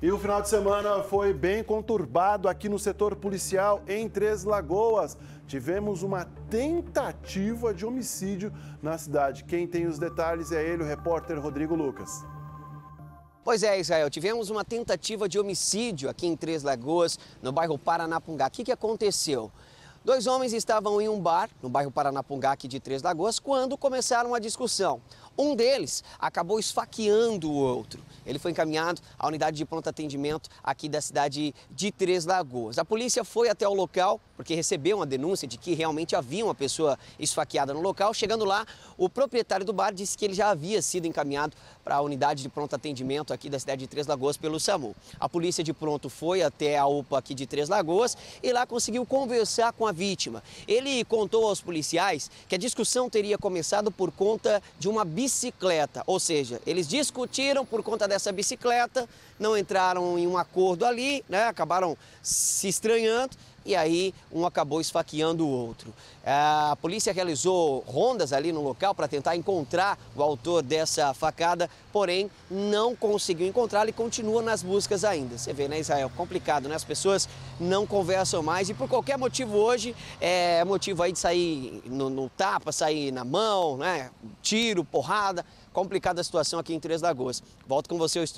E o final de semana foi bem conturbado aqui no setor policial em Três Lagoas. Tivemos uma tentativa de homicídio na cidade. Quem tem os detalhes é ele, o repórter Rodrigo Lucas. Pois é, Israel, tivemos uma tentativa de homicídio aqui em Três Lagoas, no bairro Paranapungá. O que, que aconteceu? Dois homens estavam em um bar no bairro Paranapungá, aqui de Três Lagoas, quando começaram a discussão. Um deles acabou esfaqueando o outro. Ele foi encaminhado à unidade de pronto atendimento aqui da cidade de Três Lagoas. A polícia foi até o local porque recebeu uma denúncia de que realmente havia uma pessoa esfaqueada no local. Chegando lá, o proprietário do bar disse que ele já havia sido encaminhado para a unidade de pronto atendimento aqui da cidade de Três Lagoas pelo SAMU. A polícia de pronto foi até a UPA aqui de Três Lagoas e lá conseguiu conversar com a vítima. Ele contou aos policiais que a discussão teria começado por conta de uma bicicleta bicicleta. Ou seja, eles discutiram por conta dessa bicicleta, não entraram em um acordo ali, né? acabaram se estranhando e aí um acabou esfaqueando o outro. É, a polícia realizou rondas ali no local para tentar encontrar o autor dessa facada, porém não conseguiu encontrá-lo e continua nas buscas ainda. Você vê, né, Israel? Complicado, né? As pessoas não conversam mais e por qualquer motivo hoje é motivo aí de sair no, no tapa, sair na mão, né? Tiro, porrada. Complicada a situação aqui em Três Lagoas. Volto com você ao estúdio.